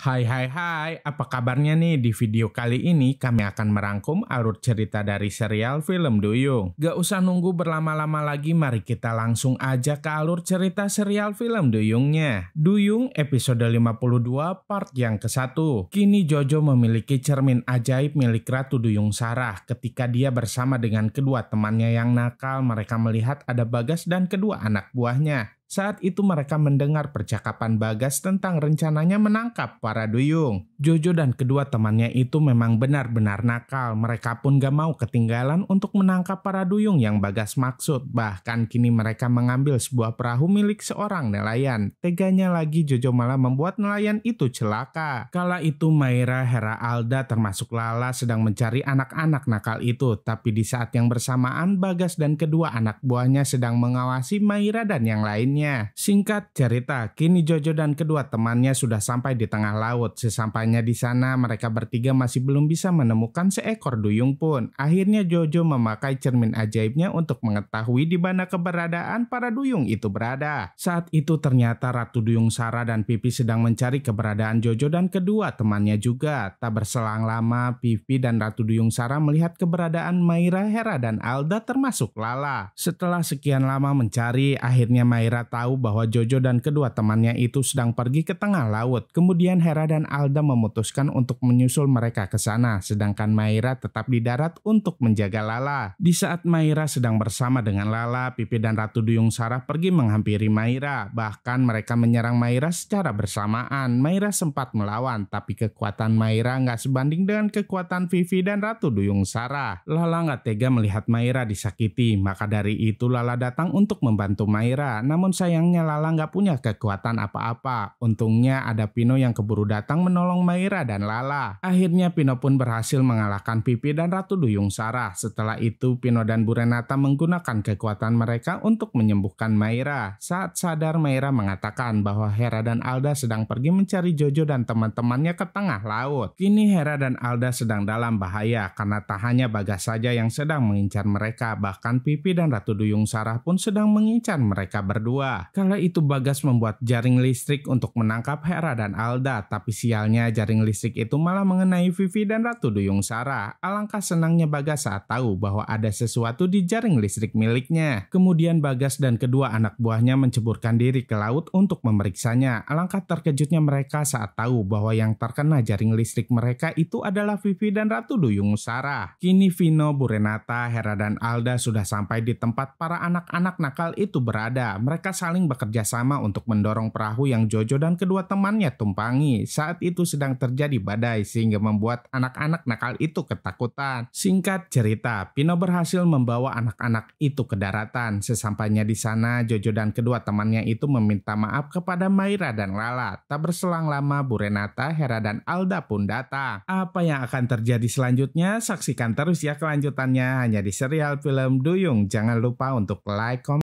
Hai hai hai, apa kabarnya nih? Di video kali ini kami akan merangkum alur cerita dari serial film Duyung. Gak usah nunggu berlama-lama lagi, mari kita langsung aja ke alur cerita serial film Duyungnya. Duyung episode 52 part yang ke-1. Kini Jojo memiliki cermin ajaib milik Ratu Duyung Sarah. Ketika dia bersama dengan kedua temannya yang nakal, mereka melihat ada Bagas dan kedua anak buahnya. Saat itu mereka mendengar percakapan Bagas tentang rencananya menangkap para duyung. Jojo dan kedua temannya itu memang benar-benar nakal. Mereka pun gak mau ketinggalan untuk menangkap para duyung yang Bagas maksud. Bahkan kini mereka mengambil sebuah perahu milik seorang nelayan. Teganya lagi Jojo malah membuat nelayan itu celaka. Kala itu Maira, Hera Alda termasuk Lala sedang mencari anak-anak nakal itu. Tapi di saat yang bersamaan Bagas dan kedua anak buahnya sedang mengawasi Maira dan yang lainnya lainnya. Singkat cerita, kini Jojo dan kedua temannya sudah sampai di tengah laut. Sesampainya di sana, mereka bertiga masih belum bisa menemukan seekor duyung pun. Akhirnya Jojo memakai cermin ajaibnya untuk mengetahui di mana keberadaan para duyung itu berada. Saat itu ternyata Ratu Duyung Sara dan Pipi sedang mencari keberadaan Jojo dan kedua temannya juga. Tak berselang lama, Pipi dan Ratu Duyung Sara melihat keberadaan Maira, Hera, dan Alda termasuk Lala. Setelah sekian lama mencari, akhirnya Maira tahu bahwa Jojo dan kedua temannya itu sedang pergi ke tengah laut. Kemudian Hera dan Alda memutuskan untuk menyusul mereka ke sana, sedangkan Maira tetap di darat untuk menjaga Lala. Di saat Maira sedang bersama dengan Lala, Pipi dan Ratu Duyung Sarah pergi menghampiri Maira. Bahkan mereka menyerang Maira secara bersamaan. Maira sempat melawan, tapi kekuatan Maira nggak sebanding dengan kekuatan Vivi dan Ratu Duyung Sarah. Lala nggak tega melihat Maira disakiti, maka dari itu Lala datang untuk membantu Maira. Namun sayangnya Lala nggak punya kekuatan apa-apa. Untungnya ada Pino yang keburu datang menolong Maira dan Lala. Akhirnya Pino pun berhasil mengalahkan Pipi dan Ratu Duyung Sarah. Setelah itu Pino dan Burenata menggunakan kekuatan mereka untuk menyembuhkan Maira. Saat sadar Maira mengatakan bahwa Hera dan Alda sedang pergi mencari Jojo dan teman-temannya ke tengah laut. Kini Hera dan Alda sedang dalam bahaya karena tak hanya Bagas saja yang sedang mengincar mereka, bahkan Pipi dan Ratu Duyung Sarah pun sedang mengincar mereka berdua. Kala itu Bagas membuat jaring listrik untuk menangkap Hera dan Alda, tapi sialnya jaring listrik itu malah mengenai Vivi dan Ratu Duyung Sara. Alangkah senangnya Bagas saat tahu bahwa ada sesuatu di jaring listrik miliknya. Kemudian Bagas dan kedua anak buahnya menceburkan diri ke laut untuk memeriksanya. Alangkah terkejutnya mereka saat tahu bahwa yang terkena jaring listrik mereka itu adalah Vivi dan Ratu Duyung Sara. Kini Vino, Burenata, Hera dan Alda sudah sampai di tempat para anak-anak nakal itu berada. Mereka mereka saling bekerja sama untuk mendorong perahu yang Jojo dan kedua temannya tumpangi. Saat itu sedang terjadi badai sehingga membuat anak-anak nakal itu ketakutan. Singkat cerita, Pino berhasil membawa anak-anak itu ke daratan. Sesampainya di sana, Jojo dan kedua temannya itu meminta maaf kepada Maira dan Lala. Tak berselang lama, Bu Renata, Hera dan Alda pun datang. Apa yang akan terjadi selanjutnya? Saksikan terus ya kelanjutannya hanya di serial film Duyung. Jangan lupa untuk like, comment,